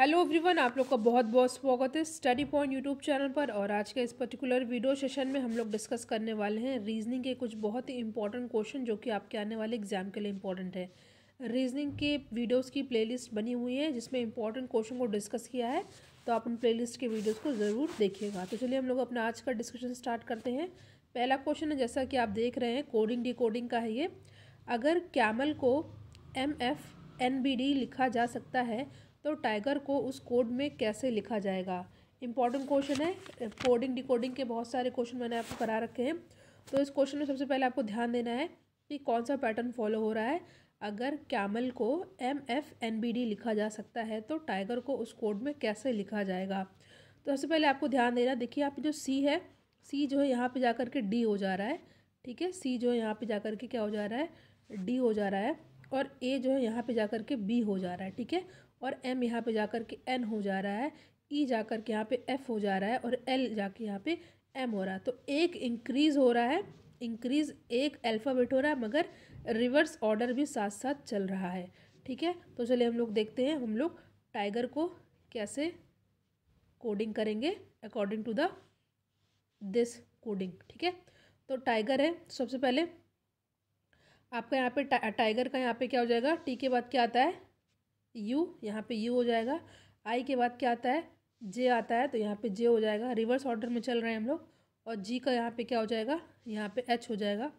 hello everyone आप लोग का बहुत बहुत स्वागत है स्टडी पॉइंट यूट्यूब चैनल पर और आज के इस पर्टिकुलर वीडियो सेशन में हम लोग डिस्कस करने वाले हैं रीजनिंग के कुछ बहुत ही इंपॉर्टेंट क्वेश्चन जो कि आपके आने वाले एग्जाम के लिए इंपॉर्टेंट है रीजनिंग के वीडियोस की प्लेलिस्ट बनी हुई है जिसमें इंपॉर्टेंट क्वेश्चन को डिस्कस किया है तो आप उन प्ले के वीडियोज़ को ज़रूर देखिएगा तो चलिए हम लोग अपना आज का डिस्कशन स्टार्ट करते हैं पहला क्वेश्चन है जैसा कि आप देख रहे हैं कोडिंग डी का है ये अगर कैमल को M F N B D लिखा जा सकता है तो टाइगर को उस कोड में कैसे लिखा जाएगा इंपॉर्टेंट क्वेश्चन है कोडिंग डिकोडिंग के बहुत सारे क्वेश्चन मैंने आपको करा रखे हैं तो इस क्वेश्चन में सबसे पहले आपको ध्यान देना है कि कौन सा पैटर्न फॉलो हो रहा है अगर कैमल को M F N B D लिखा जा सकता है तो टाइगर को उस कोड में कैसे लिखा जाएगा तो सबसे पहले आपको ध्यान देना देखिए आप जो सी है सी जो है यहाँ पे जा कर के डी हो जा रहा है ठीक है सी जो है यहाँ पे जा कर के क्या हो जा रहा है डी हो जा रहा है और ए जो है यहाँ पे जा कर के बी हो जा रहा है ठीक है और एम यहाँ पे जाकर के एन हो जा रहा है ई e जाकर के यहाँ पे एफ हो जा रहा है और एल जाके यहाँ पे एम हो रहा है तो एक इंक्रीज़ हो रहा है इंक्रीज़ एक अल्फ़ाबेट हो रहा है मगर रिवर्स ऑर्डर भी साथ साथ चल रहा है ठीक है तो चलिए हम लोग देखते हैं हम लोग टाइगर को कैसे कोडिंग करेंगे according to the this coding ठीक है तो टाइगर है सबसे पहले आपका यहाँ पे टाइगर का यहाँ पे क्या हो जाएगा टी के बाद क्या आता है यू यहाँ पे यू हो जाएगा आई के बाद क्या आता है जे आता है तो यहाँ पे जे हो जाएगा रिवर्स ऑर्डर में चल रहे हैं हम लोग और जी का यहाँ पे क्या हो जाएगा यहाँ पे एच हो जाएगा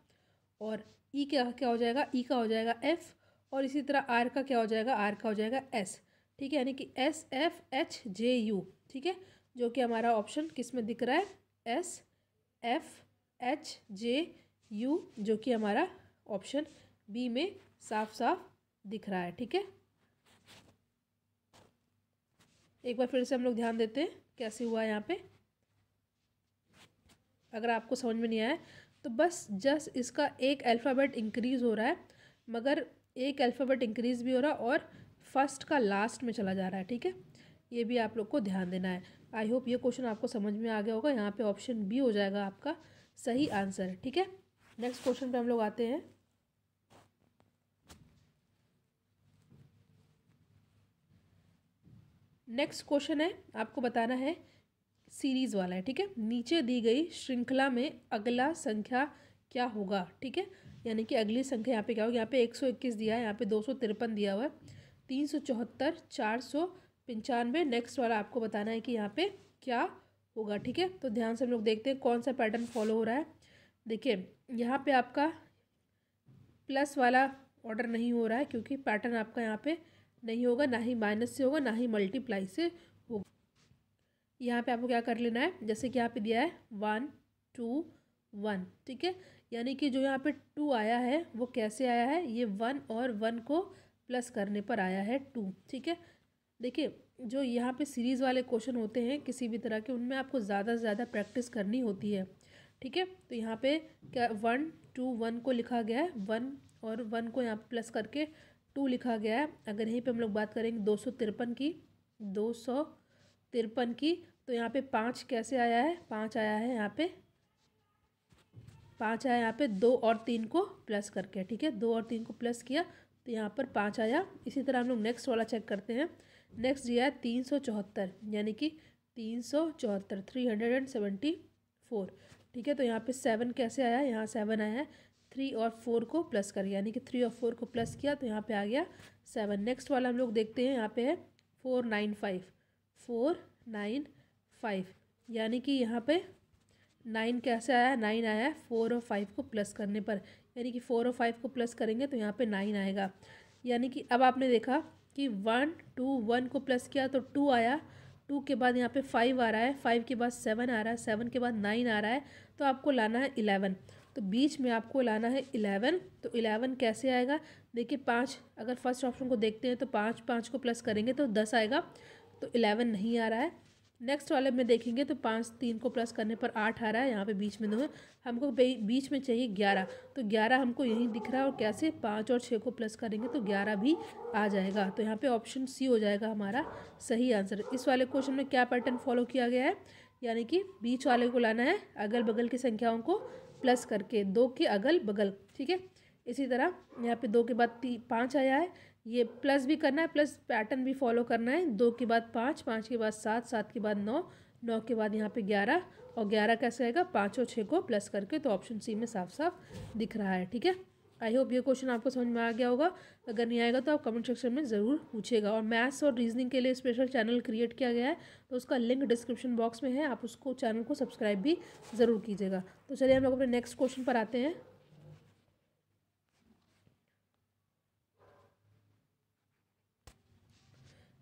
और ई e का क्या हो जाएगा ई e का हो जाएगा एफ़ और इसी तरह आर का क्या हो जाएगा आर का हो जाएगा एस ठीक है यानी कि S F H J U ठीक है जो कि हमारा ऑप्शन किस में दिख रहा है S F H J U जो कि हमारा ऑप्शन बी में साफ साफ दिख रहा है ठीक है एक बार फिर से हम लोग ध्यान देते हैं कैसे हुआ यहाँ पे अगर आपको समझ में नहीं आया तो बस जस्ट इसका एक अल्फ़ाबेट इंक्रीज़ हो रहा है मगर एक अल्फ़ाबेट इंक्रीज़ भी हो रहा है और फर्स्ट का लास्ट में चला जा रहा है ठीक है ये भी आप लोग को ध्यान देना है आई होप ये क्वेश्चन आपको समझ में आ गया होगा यहाँ पे ऑप्शन बी हो जाएगा आपका सही आंसर ठीक है नेक्स्ट क्वेश्चन पे हम लोग आते हैं नेक्स्ट क्वेश्चन है आपको बताना है सीरीज़ वाला है ठीक है नीचे दी गई श्रृंखला में अगला संख्या क्या होगा ठीक है यानी कि अगली संख्या यहाँ पे क्या होगी यहाँ पे इक्कीस दिया है यहाँ पे दो सौ तिरपन दिया हुआ है तीन सौ चौहत्तर चार सौ पंचानवे नेक्स्ट वाला आपको बताना है कि यहाँ पे क्या होगा ठीक है तो ध्यान से हम लोग देखते हैं कौन सा पैटर्न फॉलो हो रहा है देखिए यहाँ पे आपका प्लस वाला ऑर्डर नहीं हो रहा है क्योंकि पैटर्न आपका यहाँ पर नहीं होगा ना ही माइनस से होगा ना ही मल्टीप्लाई से होगा यहाँ पे आपको क्या कर लेना है जैसे कि यहाँ पे दिया है वन टू वन ठीक है यानी कि जो यहाँ पे टू आया है वो कैसे आया है ये वन और वन को प्लस करने पर आया है टू ठीक है देखिए जो यहाँ पे सीरीज़ वाले क्वेश्चन होते हैं किसी भी तरह के उनमें आपको ज़्यादा से ज़्यादा प्रैक्टिस करनी होती है ठीक है तो यहाँ पे क्या वन टू वन को लिखा गया है वन और वन को यहाँ प्लस करके टू लिखा गया है अगर यहीं पे हम लोग बात करेंगे दो सौ तिरपन की दो सौ तिरपन की तो यहाँ पे पाँच कैसे आया है पाँच आया है यहाँ पे पाँच आया यहाँ पे दो और तीन को प्लस करके ठीक है दो और तीन को प्लस किया तो यहाँ पर पाँच आया इसी तरह हम लोग नेक्स्ट वाला चेक करते हैं नेक्स्ट दिया है तीन सौ चौहत्तर यानी कि तीन सौ चौहत्तर three hundred and seventy four ठीक है तो यहाँ पे सेवन कैसे आया यहाँ सेवन आया है थ्री और फोर को प्लस करें यानी कि थ्री और फोर को प्लस किया तो यहाँ पे आ गया सेवन नेक्स्ट वाला हम लोग देखते हैं यहाँ पे है four nine five four nine five यानी कि यहाँ पे नाइन कैसे आया नाइन आया है फोर और फाइव को प्लस करने पर यानी कि फोर और फाइव को प्लस करेंगे तो यहाँ पे नाइन आएगा यानी कि अब आपने देखा कि वन टू वन को प्लस किया तो टू आया टू के बाद यहाँ पे फाइव आ रहा है फाइव के बाद सेवन आ रहा है सेवन के बाद नाइन आ रहा है तो आपको लाना है इलेवन तो बीच में आपको लाना है इलेवन तो इलेवन कैसे आएगा देखिए पाँच अगर फर्स्ट ऑप्शन को देखते हैं तो पाँच पाँच को प्लस करेंगे तो दस आएगा तो इलेवन नहीं आ रहा है नेक्स्ट वाले में देखेंगे तो पाँच तीन को प्लस करने पर आठ आ रहा है यहाँ पे बीच में दो हमको बीच में चाहिए ग्यारह तो ग्यारह हमको यहीं दिख रहा है और कैसे पाँच और छः को प्लस करेंगे तो ग्यारह भी आ जाएगा तो यहाँ पे ऑप्शन सी हो जाएगा हमारा सही आंसर इस वाले क्वेश्चन में क्या पैटर्न फॉलो किया गया है यानी कि बीच वाले को लाना है अगल बगल की संख्याओं को प्लस करके दो के अगल बगल ठीक है इसी तरह यहाँ पे दो के बाद ती पाँच आया है ये प्लस भी करना है प्लस पैटर्न भी फॉलो करना है दो के बाद पाँच पाँच के बाद सात सात के बाद नौ नौ के बाद यहाँ पे ग्यारह और ग्यारह कैसे आएगा पाँच और छः को प्लस करके तो ऑप्शन सी में साफ साफ दिख रहा है ठीक है आई होप ये क्वेश्चन आपको समझ में आ गया होगा अगर नहीं आएगा तो आप कमेंट सेक्शन में ज़रूर पूछेगा और मैथ्स और रीजनिंग के लिए स्पेशल चैनल क्रिएट किया गया है तो उसका लिंक डिस्क्रिप्शन बॉक्स में है आप उसको चैनल को सब्सक्राइब भी ज़रूर कीजिएगा तो चलिए हम लोग अपने नेक्स्ट क्वेश्चन पर आते हैं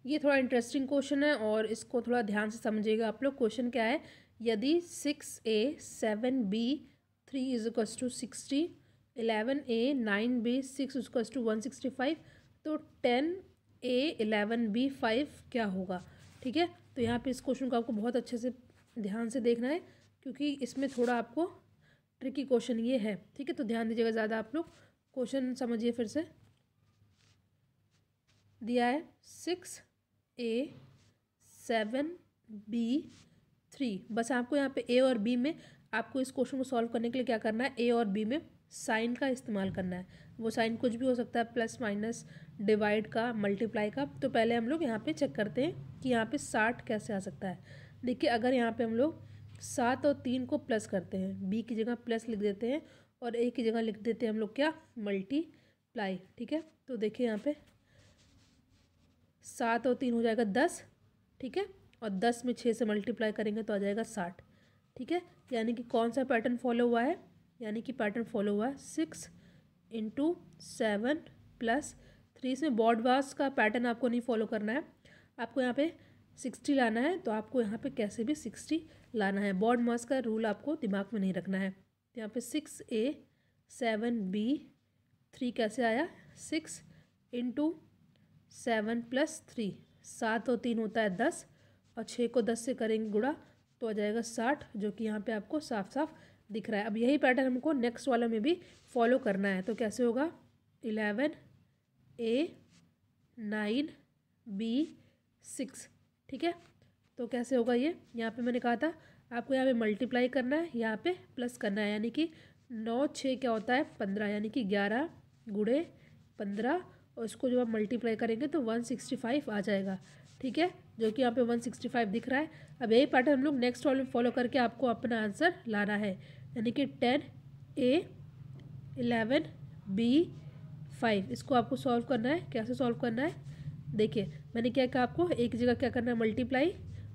ये थोड़ा इंटरेस्टिंग क्वेश्चन है और इसको थोड़ा ध्यान से समझिएगा आप लोग क्वेश्चन क्या है यदि six A seven B three is two sixty eleven A nine B six उसका टू वन सिक्सटी फाइव तो ten A eleven B five क्या होगा ठीक है तो यहाँ पे इस क्वेश्चन को आपको बहुत अच्छे से ध्यान से देखना है क्योंकि इसमें थोड़ा आपको ट्रिकी क्वेश्चन ये है ठीक है तो ध्यान दीजिएगा ज़्यादा आप लोग क्वेश्चन समझिए फिर से दिया है six A seven B three बस आपको यहाँ पे ए और बी में आपको इस क्वेश्चन को सॉल्व करने के लिए क्या करना है ए और बी में साइन का इस्तेमाल करना है वो साइन कुछ भी हो सकता है प्लस माइनस डिवाइड का मल्टीप्लाई का तो पहले हम लोग यहाँ पे चेक करते हैं कि यहाँ पे साठ कैसे आ सकता है देखिए अगर यहाँ पे हम लोग सात और तीन को प्लस करते हैं बी की जगह प्लस लिख देते हैं और ए की जगह लिख देते हैं हम लोग क्या मल्टीप्लाई ठीक है तो देखिए यहाँ पर सात और तीन हो जाएगा दस ठीक है और दस में छः से मल्टीप्लाई करेंगे तो आ जाएगा साठ ठीक है यानी कि कौन सा पैटर्न फॉलो हुआ है यानी कि पैटर्न फॉलो हुआ six into seven plus three इसमें बॉड वास का पैटर्न आपको नहीं फॉलो करना है आपको यहाँ पे सिक्सटी लाना है तो आपको यहाँ पे कैसे भी सिक्सटी लाना है बॉड मास का रूल आपको दिमाग में नहीं रखना है यहाँ पे six A seven B three कैसे आया six into seven plus three सात और तीन होता है दस और छः को दस से करेंगे गुड़ा तो आ जाएगा साठ जो कि यहाँ पे आपको साफ साफ दिख रहा है अब यही पैटर्न हमको नेक्स्ट वाले में भी फॉलो करना है तो कैसे होगा eleven A nine B six ठीक है तो कैसे होगा ये यहाँ पे मैंने कहा था आपको यहाँ पे मल्टीप्लाई करना है यहाँ पे प्लस करना है यानी कि नौ छः क्या होता है पंद्रह यानी कि ग्यारह गुड़े पंद्रह और इसको जब आप मल्टीप्लाई करेंगे तो वन सिक्सटी फाइव आ जाएगा ठीक है जो कि यहाँ पे वन सिक्सटी फाइव दिख रहा है अब यही पैटर्न हम लोग नेक्स्ट वाले में फॉलो करके आपको अपना आंसर लाना है यानी कि ten A eleven B five इसको आपको सॉल्व करना है कैसे सॉल्व करना है देखिए मैंने क्या कहा आपको ए की जगह क्या करना है मल्टीप्लाई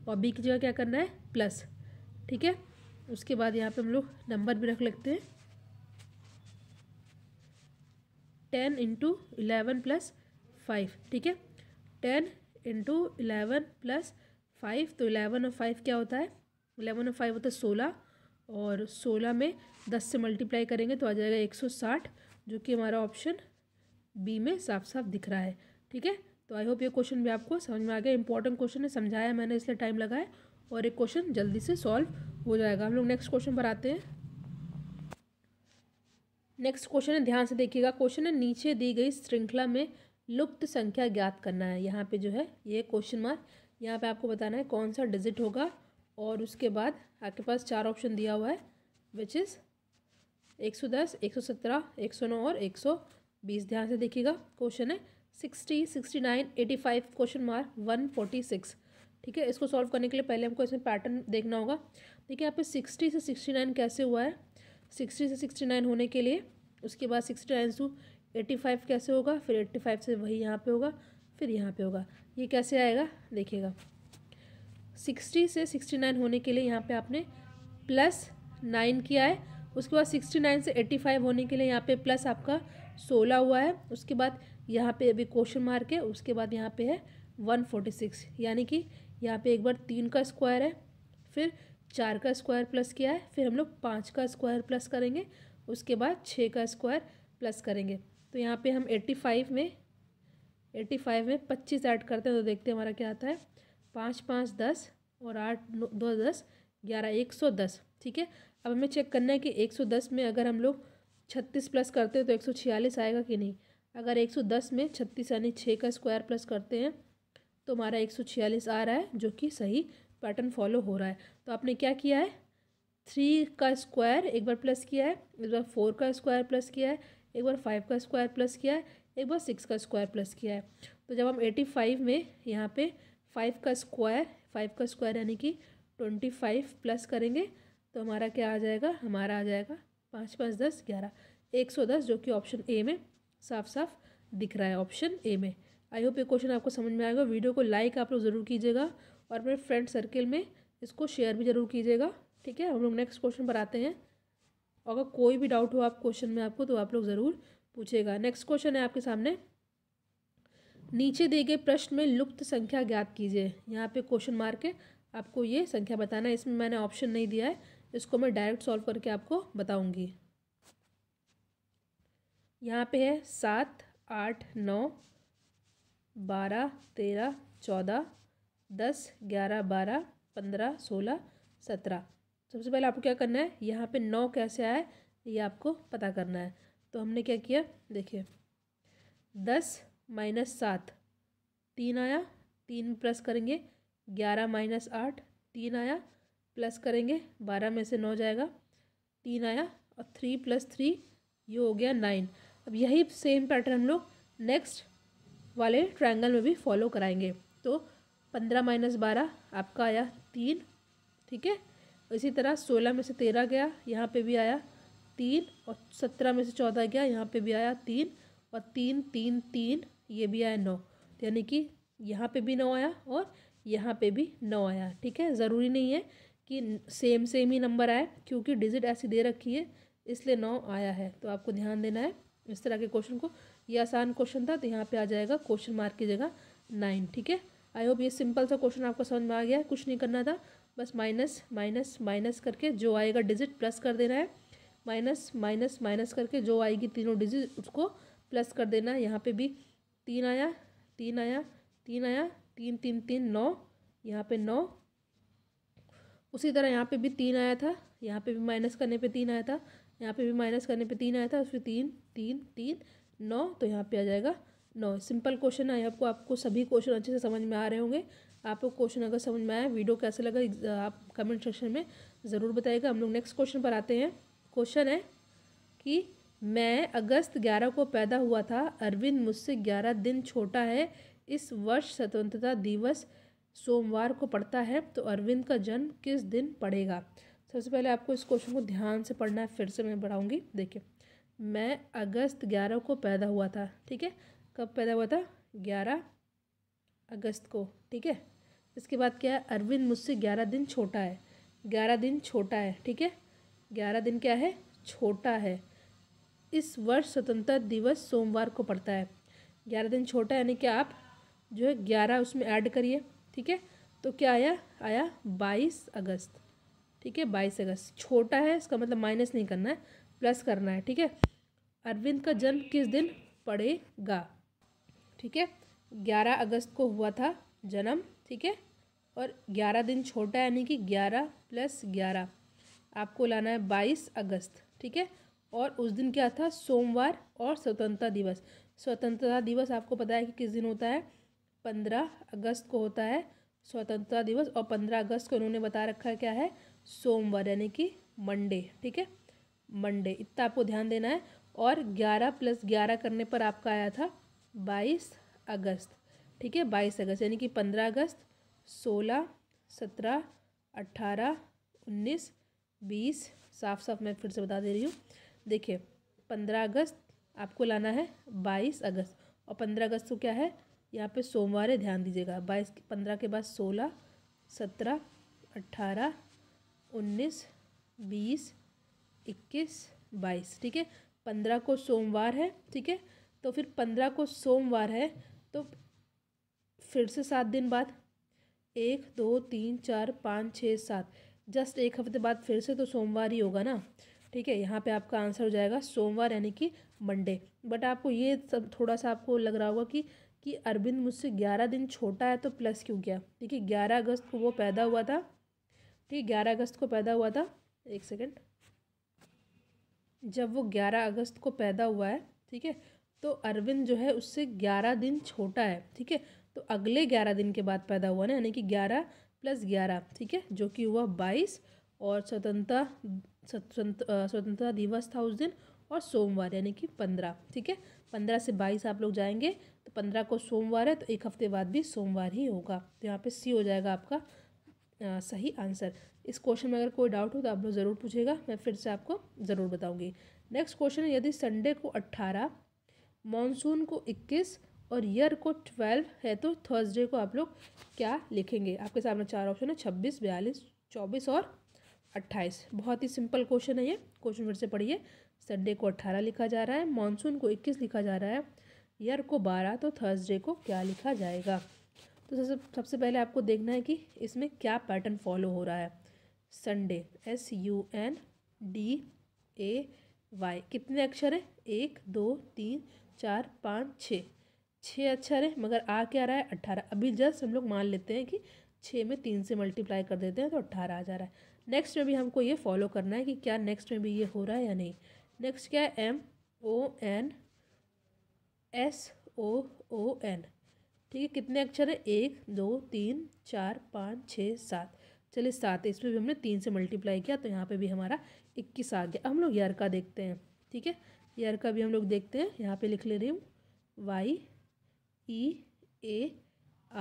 और बी की जगह क्या करना है प्लस ठीक है उसके बाद यहाँ पे हम लोग नंबर भी रख लेते हैं ten into eleven plus five ठीक है ten into eleven plus five तो इलेवन और फाइव क्या होता है इलेवन और फाइव होता है सोलह और सोलह में दस से मल्टीप्लाई करेंगे तो आ जाएगा एक सौ साठ जो कि हमारा ऑप्शन बी में साफ साफ दिख रहा है ठीक है तो आई होप ये क्वेश्चन भी आपको समझ में आ गया इंपॉर्टेंट क्वेश्चन है समझाया मैंने इसलिए टाइम लगाया और एक क्वेश्चन जल्दी से सॉल्व हो जाएगा हम लोग नेक्स्ट क्वेश्चन पर आते हैं नेक्स्ट क्वेश्चन है ध्यान से देखिएगा क्वेश्चन है नीचे दी गई श्रृंखला में लुप्त संख्या ज्ञात करना है यहाँ पे जो है ये क्वेश्चन मार्क यहाँ पे आपको बताना है कौन सा डिजिट होगा और उसके बाद आपके पास चार ऑप्शन दिया हुआ है विच इज़ एक सौ दस एक सौ सत्रह एक सौ नौ और एक सौ बीस ध्यान से देखिएगा क्वेश्चन है sixty sixty nine eighty five question mark one forty six ठीक है इसको सॉल्व करने के लिए पहले हमको इसमें पैटर्न देखना होगा देखिए यहाँ पे सिक्सटी से सिक्सटी नाइन कैसे हुआ है सिक्सटी से सिक्सटी नाइन होने के लिए उसके बाद sixty nine to eighty five कैसे होगा फिर एट्टी फाइव से वही यहाँ पे होगा फिर यहाँ पे होगा ये कैसे आएगा देखिएगा सिक्सटी से सिक्सटी नाइन होने के लिए यहाँ पे आपने प्लस नाइन किया है उसके बाद सिक्सटी नाइन से एट्टी फाइव होने के लिए यहाँ पे प्लस आपका सोलह हुआ है उसके बाद यहाँ पे अभी क्वेश्चन मार्क है उसके बाद यहाँ पे है वन फोर्टी सिक्स यानी कि यहाँ पे एक बार तीन का स्क्वायर है फिर चार का स्क्वायर प्लस किया है फिर हम लोग पाँच का स्क्वायर प्लस करेंगे उसके बाद छः का स्क्वायर प्लस करेंगे तो यहाँ पर हम एट्टी फाइव में एट्टी फाइव में पच्चीस ऐड करते हैं तो देखते हैं हमारा क्या आता है पाँच पाँच दस और आठ दो दस ग्यारह एक सौ दस ठीक है अब हमें चेक करना है कि एक सौ दस में अगर हम लोग छत्तीस प्लस करते हैं तो एक सौ छियालीस आएगा कि नहीं अगर एक सौ दस में छत्तीस यानी छः का स्क्वायर प्लस करते हैं तो हमारा एक सौ छियालीस आ रहा है जो कि सही पैटर्न फॉलो हो रहा है तो आपने क्या किया है थ्री का स्क्वायर एक बार प्लस किया है एक बार फोर का स्क्वायर प्लस किया है एक बार फाइव का स्क्वायर प्लस किया है एक बार सिक्स का स्क्वायर प्लस किया है तो जब हम एटी फाइव में यहाँ पे फाइव का स्क्वायर फाइव का स्क्वायर यानी कि ट्वेंटी फाइव प्लस करेंगे तो हमारा क्या आ जाएगा हमारा आ जाएगा पाँच पाँच दस ग्यारह एक सौ दस जो कि ऑप्शन ए में साफ साफ दिख रहा है ऑप्शन ए में आई होप ये क्वेश्चन आपको समझ में आएगा वीडियो को लाइक आप लोग ज़रूर कीजिएगा और अपने फ्रेंड सर्किल में इसको शेयर भी ज़रूर कीजिएगा ठीक है हम लोग नेक्स्ट क्वेश्चन पर आते हैं अगर कोई भी डाउट हो आप क्वेश्चन में आपको तो आप लोग ज़रूर पूछेगा नेक्स्ट क्वेश्चन है आपके सामने नीचे दिए गए प्रश्न में लुप्त संख्या ज्ञात कीजिए यहाँ पे क्वेश्चन मार्क के आपको ये संख्या बताना है इसमें मैंने ऑप्शन नहीं दिया है इसको मैं डायरेक्ट सॉल्व करके आपको बताऊँगी यहाँ पे है सात आठ नौ बारह तेरह चौदह दस ग्यारह बारह पंद्रह सोलह सत्रह सबसे पहले आपको क्या करना है यहाँ पे नौ कैसे आए ये आपको पता करना है तो हमने क्या किया देखिए दस माइनस सात तीन आया तीन प्लस करेंगे ग्यारह माइनस आठ तीन आया प्लस करेंगे बारह में से नौ जाएगा तीन आया और थ्री प्लस थ्री ये हो गया नाइन अब यही सेम पैटर्न हम लोग नेक्स्ट वाले ट्रायंगल में भी फॉलो कराएंगे तो पंद्रह माइनस बारह आपका आया तीन ठीक है इसी तरह सोलह में से तेरह गया यहाँ पे भी आया तीन और सत्रह में से चौदह गया यहाँ पे भी आया तीन और तीन तीन तीन ये भी आया नौ यानी कि यहाँ पे भी नौ आया और यहाँ पे भी नौ आया ठीक है ज़रूरी नहीं है कि सेम सेम ही नंबर आए क्योंकि डिजिट ऐसी दे रखी है इसलिए नौ आया है तो आपको ध्यान देना है इस तरह के क्वेश्चन को ये आसान क्वेश्चन था तो यहाँ पर आ जाएगा क्वेश्चन मार्क की जगह नाइन ठीक है आई होप ये सिंपल सा क्वेश्चन आपको समझ में आ गया है कुछ नहीं करना था बस माइनस माइनस माइनस करके जो आएगा डिजिट प्लस कर देना है माइनस माइनस माइनस करके जो आएगी तीनों डिजिट उसको प्लस कर देना है यहाँ पे भी तीन आया तीन आया तीन आया तीन तीन तीन नौ यहाँ पे नौ उसी तरह यहाँ पे भी तीन आया था यहाँ पे भी माइनस करने पे तीन आया था यहाँ पे भी माइनस करने पे तीन आया था उसमें तीन तीन तीन नौ तो यहाँ पे आ जाएगा नौ सिंपल क्वेश्चन है आपको आपको सभी क्वेश्चन अच्छे से समझ में आ रहे होंगे आपको क्वेश्चन अगर समझ में आया वीडियो कैसे लगा आप कमेंट सेक्शन में ज़रूर बताइएगा हम लोग नेक्स्ट क्वेश्चन पर आते हैं क्वेश्चन है कि मैं अगस्त ग्यारह को पैदा हुआ था अरविंद मुझसे ग्यारह दिन छोटा है इस वर्ष स्वतंत्रता दिवस सोमवार को पड़ता है तो अरविंद का जन्म किस दिन पड़ेगा सबसे पहले आपको इस क्वेश्चन को ध्यान से पढ़ना है फिर से मैं पढ़ाऊँगी देखिए मैं अगस्त ग्यारह को पैदा हुआ था ठीक है कब पैदा हुआ था ग्यारह अगस्त को ठीक है इसके बाद क्या है अरविंद मुझसे ग्यारह दिन छोटा है ग्यारह दिन छोटा है ठीक है ग्यारह दिन क्या है छोटा है इस वर्ष स्वतंत्रता दिवस सोमवार को पड़ता है ग्यारह दिन छोटा यानी कि आप जो है ग्यारह उसमें ऐड करिए ठीक है तो क्या आया आया बाईस अगस्त ठीक है बाईस अगस्त छोटा है इसका मतलब माइनस नहीं करना है प्लस करना है ठीक है अरविंद का जन्म किस दिन पड़ेगा ठीक है ग्यारह अगस्त को हुआ था जन्म ठीक है और ग्यारह दिन छोटा यानी कि ग्यारह प्लस ग्यारह आपको लाना है बाईस अगस्त ठीक है और उस दिन क्या था सोमवार और स्वतंत्रता दिवस स्वतंत्रता दिवस आपको पता है कि किस दिन होता है पंद्रह अगस्त को होता है स्वतंत्रता दिवस और पंद्रह अगस्त को उन्होंने बता रखा है क्या है सोमवार यानी कि मंडे ठीक है मंडे इतना आपको ध्यान देना है और ग्यारह प्लस ग्यारह करने पर आपका आया था बाईस अगस्त ठीक है बाईस अगस्त यानी कि पंद्रह अगस्त सोलह सत्रह अट्ठारह उन्नीस बीस साफ साफ मैं फिर से बता दे रही हूँ देखिए पंद्रह अगस्त आपको लाना है बाईस अगस्त और पंद्रह अगस्त को क्या है यहाँ पे सोमवार है ध्यान दीजिएगा बाईस पंद्रह के बाद सोलह सत्रह अट्ठारह उन्नीस बीस इक्कीस बाईस ठीक है पंद्रह को सोमवार है ठीक है तो फिर पंद्रह को सोमवार है तो फिर से सात दिन बाद एक दो तीन चार पाँच छः सात जस्ट एक हफ्ते बाद फिर से तो सोमवार ही होगा ना ठीक है यहाँ पे आपका आंसर हो जाएगा सोमवार यानी कि मंडे बट आपको ये सब थोड़ा सा आपको लग रहा होगा कि कि अरविंद मुझसे ग्यारह दिन छोटा है तो प्लस क्यों गया ठीक है ग्यारह अगस्त को वो पैदा हुआ था ठीक है ग्यारह अगस्त को पैदा हुआ था एक सेकेंड जब वो ग्यारह अगस्त को पैदा हुआ है ठीक है तो अरविंद जो है उससे ग्यारह दिन छोटा है ठीक है तो अगले ग्यारह दिन के बाद पैदा हुआ ना यानी कि ग्यारह प्लस ग्यारह ठीक है जो कि हुआ बाईस और स्वतंत्रता स्वतंत्रता दिवस था उस दिन और सोमवार यानी कि पंद्रह ठीक है पंद्रह से बाईस आप लोग जाएंगे तो पंद्रह को सोमवार है तो एक हफ्ते बाद भी सोमवार ही होगा तो यहाँ पे सी हो जाएगा आपका आ, सही आंसर इस क्वेश्चन में अगर कोई डाउट हो तो आप लोग ज़रूर पूछेगा मैं फिर से आपको ज़रूर बताऊँगी नेक्स्ट क्वेश्चन यदि संडे को अट्ठारह मानसून को इक्कीस और ईयर को ट्वेल्व है तो थर्सडे को आप लोग क्या लिखेंगे आपके सामने चार ऑप्शन है छब्बीस बयालीस चौबीस और अट्ठाईस बहुत ही सिंपल क्वेश्चन है ये क्वेश्चन फिर से पढ़िए संडे को अट्ठारह लिखा जा रहा है मानसून को इक्कीस लिखा जा रहा है ईयर को बारह तो थर्सडे को क्या लिखा जाएगा तो सबसे सबसे पहले आपको देखना है कि इसमें क्या पैटर्न फॉलो हो रहा है Sunday S U N D A Y कितने अक्षर हैं एक दो तीन चार पाँच छः छः अक्षर है मगर आ क्या रहा है अट्ठारह अभी जस्ट हम लोग मान लेते हैं कि छः में तीन से मल्टीप्लाई कर देते हैं तो अट्ठारह आ जा रहा है नेक्स्ट में भी हमको ये फॉलो करना है कि क्या नेक्स्ट में भी ये हो रहा है या नहीं नेक्स्ट क्या है M O N S O O N ठीक है कितने अक्षर हैं एक दो तीन चार पाँच छः सात चलिए सात है इसमें भी हमने तीन से मल्टीप्लाई किया तो यहाँ पे भी हमारा इक्कीस आ गया हम लोग यार का देखते हैं ठीक है यार का भी हम लोग देखते हैं यहाँ पे लिख ले रही हूँ वाई ई ए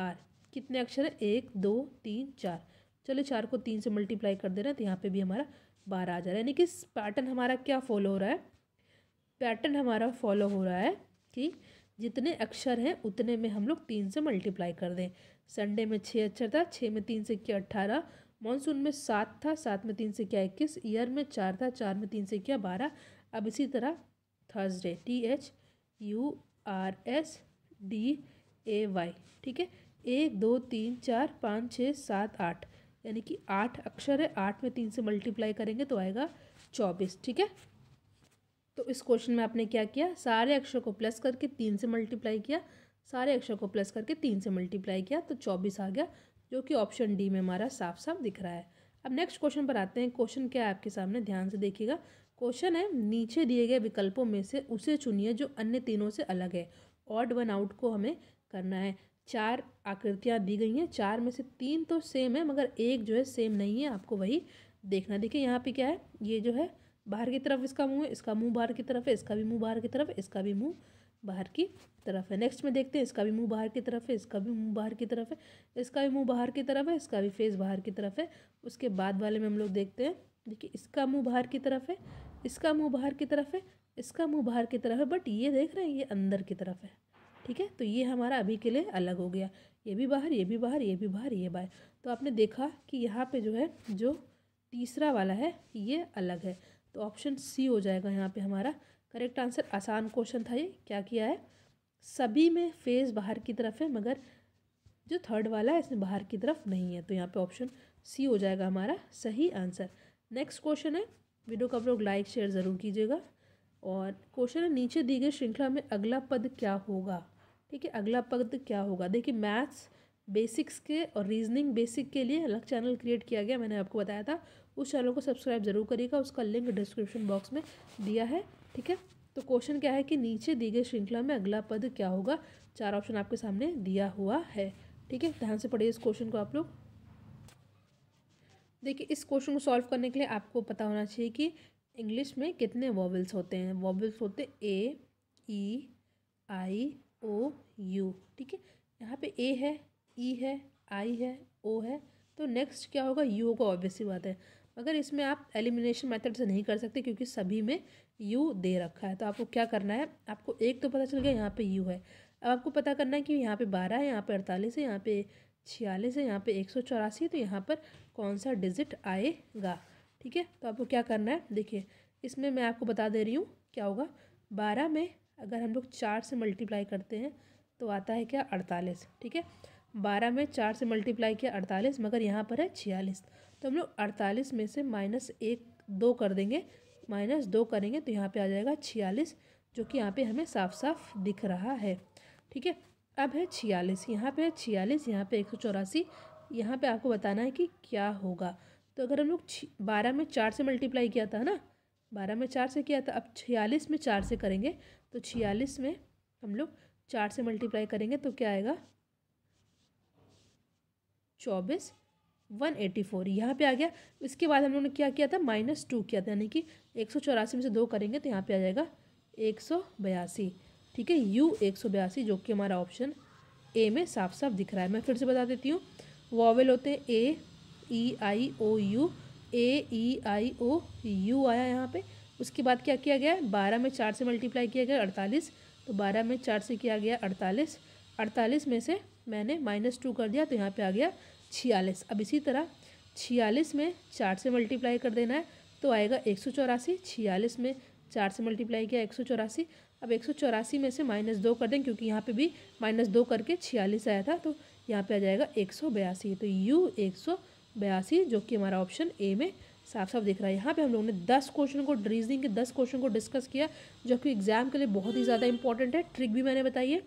आर कितने अक्षर हैं एक दो तीन चार चलो चार को तीन से मल्टीप्लाई कर दे रहे हैं तो यहाँ पे भी हमारा बारह आ जा रहा है यानी कि पैटर्न हमारा क्या फॉलो हो रहा है पैटर्न हमारा फॉलो हो रहा है कि जितने अक्षर हैं उतने में हम लोग तीन से मल्टीप्लाई कर दें संडे में छः अक्षर था छः में तीन से क्या अट्ठारह मानसून में सात था सात में तीन से क्या इक्कीस ईयर में चार था चार में तीन से क्या बारह अब इसी तरह Thursday T H U R S D A Y ठीक है एक दो तीन चार पाँच छः सात आठ यानी कि आठ अक्षर है आठ में तीन से मल्टीप्लाई करेंगे तो आएगा चौबीस ठीक है तो इस क्वेश्चन में आपने क्या किया सारे अक्षर को प्लस करके तीन से मल्टीप्लाई किया सारे अक्षर को प्लस करके तीन से मल्टीप्लाई किया तो चौबीस आ गया जो कि ऑप्शन डी में हमारा साफ साफ दिख रहा है अब नेक्स्ट क्वेश्चन पर आते हैं क्वेश्चन क्या है आपके सामने ध्यान से देखिएगा क्वेश्चन है नीचे दिए गए विकल्पों में से उसे चुनिए जो अन्य तीनों से अलग है ऑड वन आउट को हमें करना है चार आकृतियाँ दी गई हैं चार में से तीन तो सेम है मगर एक जो है सेम नहीं है आपको वही देखना देखिए यहाँ पे क्या है ये जो है बाहर की तरफ इसका मुंह है इसका मुंह बाहर की तरफ है इसका भी मुंह बाहर की तरफ है इसका भी मुंह बाहर की तरफ है नेक्स्ट में देखते हैं इसका भी मुंह बाहर की तरफ है इसका भी मुंह बाहर की तरफ है इसका भी मुंह बाहर की तरफ है इसका भी फेस बाहर की तरफ है उसके बाद वाले में हम लोग देखते हैं देखिए इसका मुँह बाहर की तरफ है इसका मुँह बाहर की तरफ है इसका मुँह बाहर की तरफ है बट ये देख रहे हैं ये अंदर की तरफ है ठीक है तो ये हमारा अभी के लिए अलग हो गया ये भी बाहर ये भी बाहर ये भी बाहर ये बाहर तो आपने देखा कि यहाँ पे जो है जो तीसरा वाला है ये अलग है तो ऑप्शन सी हो जाएगा यहाँ पे हमारा करेक्ट आंसर आसान क्वेश्चन था ये क्या किया है सभी में फेस बाहर की तरफ है मगर जो थर्ड वाला है इसमें बाहर की तरफ नहीं है तो यहाँ पर ऑप्शन सी हो जाएगा हमारा सही आंसर नेक्स्ट क्वेश्चन है वीडियो को आप लोग लाइक शेयर ज़रूर कीजिएगा और क्वेश्चन है नीचे दी गई श्रृंखला में अगला पद क्या होगा ठीक है अगला पद क्या होगा देखिए मैथ्स बेसिक्स के और रीजनिंग बेसिक के लिए अलग चैनल क्रिएट किया गया मैंने आपको बताया था उस चैनल को सब्सक्राइब जरूर करिएगा उसका लिंक डिस्क्रिप्शन बॉक्स में दिया है ठीक है तो क्वेश्चन क्या है कि नीचे दी गई श्रृंखला में अगला पद क्या होगा चार ऑप्शन आपके सामने दिया हुआ है ठीक है ध्यान से पढ़िए इस क्वेश्चन को आप लोग देखिए इस क्वेश्चन को सॉल्व करने के लिए आपको पता होना चाहिए कि इंग्लिश में कितने वॉवल्स होते हैं वॉवल्स होते ए ई आई ओ यू ठीक है यहाँ पे ए है ई e है आई है ओ है तो नेक्स्ट क्या होगा यू होगा ऑब्वियसली बात है मगर इसमें आप एलिमिनेशन मेथड से नहीं कर सकते क्योंकि सभी में यू दे रखा है तो आपको क्या करना है आपको एक तो पता चल गया यहाँ पे यू है अब आपको पता करना है कि यहाँ पे बारह है यहाँ पे अड़तालीस है यहाँ पे छियालीस है यहाँ पे एक सौ चौरासी है तो यहाँ पर कौन सा डिजिट आएगा ठीक है तो आपको क्या करना है देखिए इसमें मैं आपको बता दे रही हूँ क्या होगा बारह में अगर हम लोग चार से मल्टीप्लाई करते हैं तो आता है क्या अड़तालीस ठीक है बारह में चार से मल्टीप्लाई किया अड़तालीस मगर यहाँ पर है छियालीस तो हम लोग अड़तालीस में से माइनस एक दो कर देंगे माइनस दो करेंगे तो यहाँ पे आ जाएगा छियालीस जो कि यहाँ पे हमें साफ साफ दिख रहा है ठीक है अब है छियालीस यहाँ पे है छियालीस यहाँ पे एक सौ चौरासी यहाँ पर आपको बताना है कि क्या होगा तो अगर हम लोग बारह में चार से मल्टीप्लाई किया था ना बारह में चार से किया था अब छियालीस में चार से करेंगे तो छियालीस में हम लोग चार से मल्टीप्लाई करेंगे तो क्या आएगा चौबीस वन एटी फोर यहाँ पर आ गया इसके बाद हम लोगों ने क्या किया था माइनस टू किया था यानी कि एक सौ चौरासी में से दो करेंगे तो यहाँ पे आ जाएगा एक सौ बयासी ठीक है यू एक सौ बयासी जो कि हमारा ऑप्शन ए में साफ साफ दिख रहा है मैं फिर से बता देती हूँ वॉवेल होते हैं ए ई आई ओ U A E I O you आया यहाँ पे उसके बाद क्या किया गया बारह में चार से मल्टीप्लाई किया गया अड़तालीस तो बारह में चार से किया गया अड़तालीस अड़तालीस में से मैंने माइनस टू कर दिया तो यहाँ पे आ गया छियालीस अब इसी तरह छियालीस में चार से मल्टीप्लाई कर देना है तो आएगा एक सौ चौरासी छियालीस में चार से मल्टीप्लाई किया एक सौ चौरासी अब एक सौ चौरासी में से माइनस दो कर दें क्योंकि यहाँ पे भी माइनस दो करके छियालीस आया था तो यहाँ पे आ जाएगा एक सौ बयासी तो यू एक सौ बयासी जो कि हमारा ऑप्शन ए में साफ साफ दिख रहा है यहाँ पे हम लोगों ने दस क्वेश्चन को रीजनिंग के दस क्वेश्चन को डिस्कस किया जो कि एग्जाम के लिए बहुत ही ज़्यादा इंपॉर्टेंट है ट्रिक भी मैंने बताई है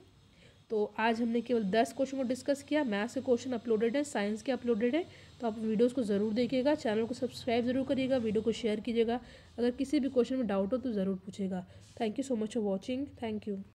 तो आज हमने केवल दस क्वेश्चन को डिस्कस किया मैथ्स के क्वेश्चन अपलोडेड है साइंस के अपलोडेड है तो आप वीडियोस को ज़रूर देखिएगा चैनल को सब्सक्राइब जरूर करिएगा वीडियो को शेयर कीजिएगा अगर किसी भी क्वेश्चन में डाउट हो तो ज़रूर पूछेगा thank you so much for watching thank you